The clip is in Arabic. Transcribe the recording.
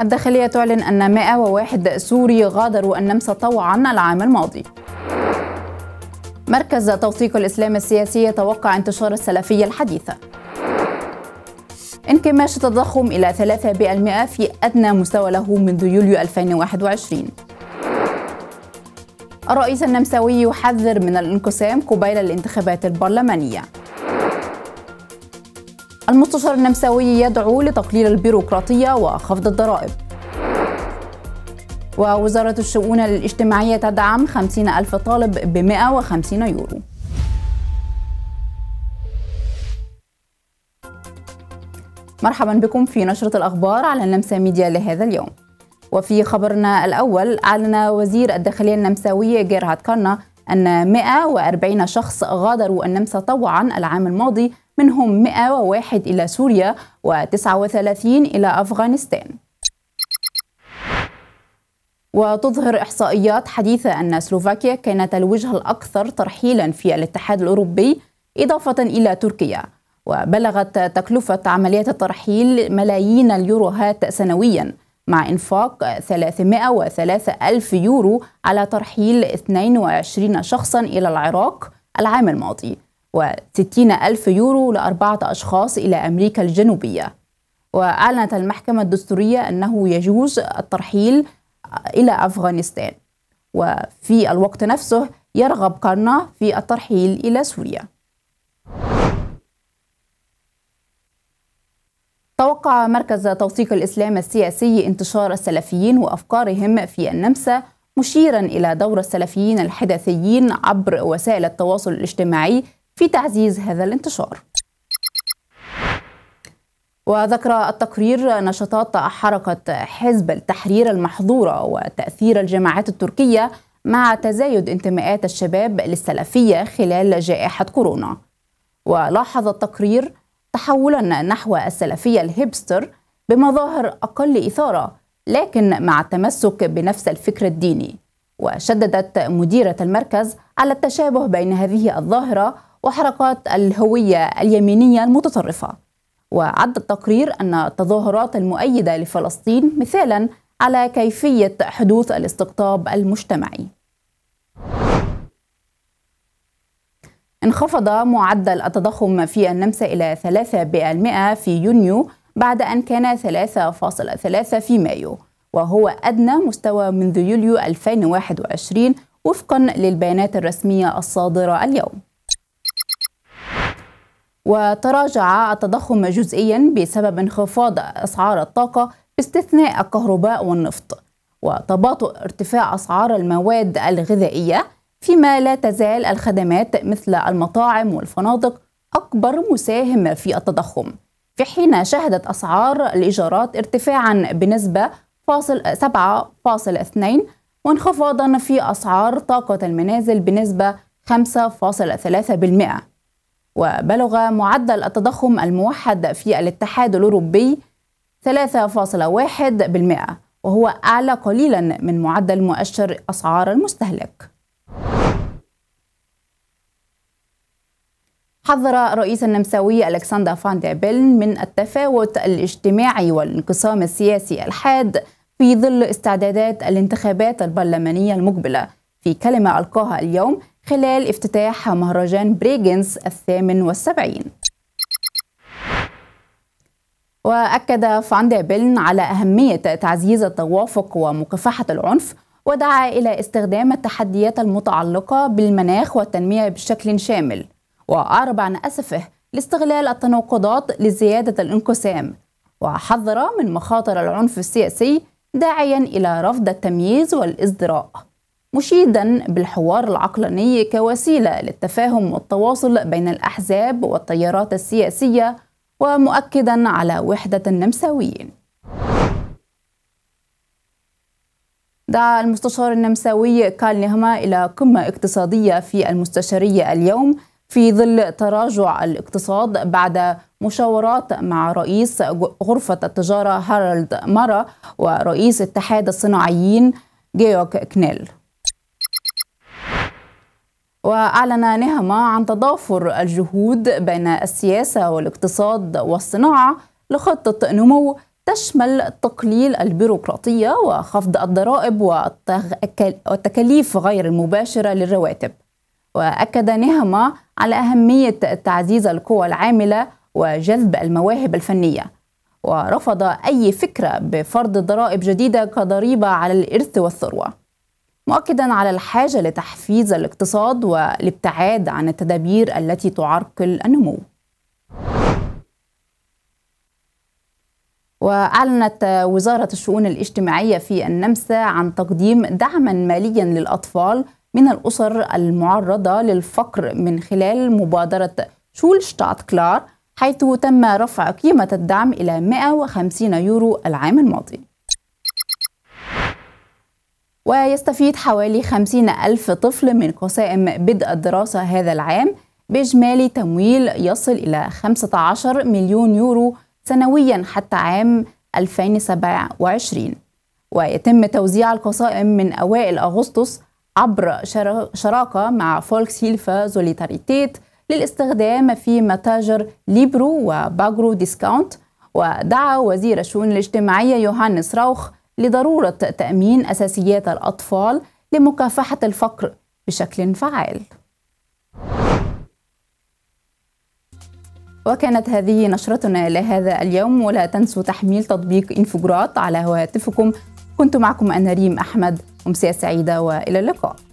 الداخلية تعلن أن 101 سوري غادروا النمسا طوعا العام الماضي مركز توثيق الإسلام السياسي يتوقع انتشار السلفية الحديثة انكماش التضخم إلى 3% في أدنى مستوى له منذ يوليو 2021 الرئيس النمساوي يحذر من الانقسام قبيل الانتخابات البرلمانيه المستشار النمساوي يدعو لتقليل البيروقراطية وخفض الضرائب ووزارة الشؤون الاجتماعية تدعم 50 ألف طالب ب 150 يورو مرحبا بكم في نشرة الأخبار على النمسا ميديا لهذا اليوم وفي خبرنا الأول أعلن وزير الداخلية النمساوي جيرهارد كارنا أن 140 شخص غادروا النمسا طوعا العام الماضي منهم 101 إلى سوريا و39 إلى أفغانستان وتظهر إحصائيات حديثة أن سلوفاكيا كانت الوجهة الأكثر ترحيلا في الاتحاد الأوروبي إضافة إلى تركيا وبلغت تكلفة عمليات الترحيل ملايين اليوروهات سنوياً مع إنفاق 303 ألف يورو على ترحيل 22 شخصا إلى العراق العام الماضي و 60 ألف يورو لأربعة أشخاص إلى أمريكا الجنوبية وأعلنت المحكمة الدستورية أنه يجوز الترحيل إلى أفغانستان وفي الوقت نفسه يرغب كارنا في الترحيل إلى سوريا توقع مركز توثيق الإسلام السياسي انتشار السلفيين وأفكارهم في النمسا مشيرا إلى دور السلفيين الحدثيين عبر وسائل التواصل الاجتماعي في تعزيز هذا الانتشار وذكر التقرير نشاطات حركة حزب التحرير المحظورة وتأثير الجماعات التركية مع تزايد انتماءات الشباب للسلفية خلال جائحة كورونا ولاحظ التقرير تحولا نحو السلفية الهيبستر بمظاهر أقل إثارة لكن مع التمسك بنفس الفكر الديني وشددت مديرة المركز على التشابه بين هذه الظاهرة وحركات الهوية اليمينية المتطرفة وعد التقرير أن التظاهرات المؤيدة لفلسطين مثالا على كيفية حدوث الاستقطاب المجتمعي انخفض معدل التضخم في النمسا إلى 3% في يونيو بعد أن كان 3.3 في مايو وهو أدنى مستوى منذ يوليو 2021 وفقا للبيانات الرسمية الصادرة اليوم وتراجع التضخم جزئيا بسبب انخفاض أسعار الطاقة باستثناء الكهرباء والنفط وتباطؤ ارتفاع أسعار المواد الغذائية فيما لا تزال الخدمات مثل المطاعم والفنادق أكبر مساهم في التضخم في حين شهدت أسعار الإيجارات ارتفاعا بنسبة 7.2 وانخفاضا في أسعار طاقة المنازل بنسبة 5.3% وبلغ معدل التضخم الموحد في الاتحاد الأوروبي 3.1% وهو أعلى قليلا من معدل مؤشر أسعار المستهلك حذر رئيس النمساوي ألكسندر فان بيلن من التفاوت الاجتماعي والانقسام السياسي الحاد في ظل استعدادات الانتخابات البرلمانية المقبلة في كلمة ألقاها اليوم خلال افتتاح مهرجان بريجنز الثامن والسبعين وأكد فان بيلن على أهمية تعزيز التوافق ومكافحة العنف ودعا إلى استخدام التحديات المتعلقة بالمناخ والتنمية بشكل شامل وأعرب عن أسفه لاستغلال التناقضات لزيادة الانقسام وحذر من مخاطر العنف السياسي داعيا إلى رفض التمييز والازدراء مشيدا بالحوار العقلاني كوسيله للتفاهم والتواصل بين الاحزاب والتيارات السياسيه ومؤكدا على وحده النمساويين دعا المستشار النمساوي كال نهما إلى قمة اقتصادية في المستشارية اليوم في ظل تراجع الاقتصاد بعد مشاورات مع رئيس غرفة التجارة هارالد مارا ورئيس اتحاد الصناعيين جيوك كنيل وأعلن نهما عن تضافر الجهود بين السياسة والاقتصاد والصناعة لخطة نمو تشمل تقليل البيروقراطية وخفض الضرائب والتكاليف غير المباشرة للرواتب وأكد نهما على أهمية تعزيز القوى العاملة وجذب المواهب الفنية ورفض أي فكرة بفرض ضرائب جديدة كضريبة على الإرث والثروة مؤكدا على الحاجة لتحفيز الاقتصاد والابتعاد عن التدابير التي تعرقل النمو وأعلنت وزارة الشؤون الاجتماعية في النمسا عن تقديم دعما ماليا للأطفال من الأسر المعرضة للفقر من خلال مبادرة شولشتات كلار حيث تم رفع قيمة الدعم إلى 150 يورو العام الماضي ويستفيد حوالي 50 ألف طفل من قسائم بدء الدراسة هذا العام بإجمالي تمويل يصل إلى 15 مليون يورو سنويا حتى عام 2027 ويتم توزيع القسائم من أوائل أغسطس عبر شراكة مع فولكس هيلفا زوليتاريتيت للاستخدام في متاجر ليبرو وباجرو ديسكاونت ودعا وزير الشؤون الاجتماعية يوهانس راوخ لضروره تامين اساسيات الاطفال لمكافحه الفقر بشكل فعال وكانت هذه نشرتنا لهذا اليوم ولا تنسوا تحميل تطبيق انفجرات على هواتفكم كنت معكم أنا ريم أحمد أمسية سعيدة وإلى اللقاء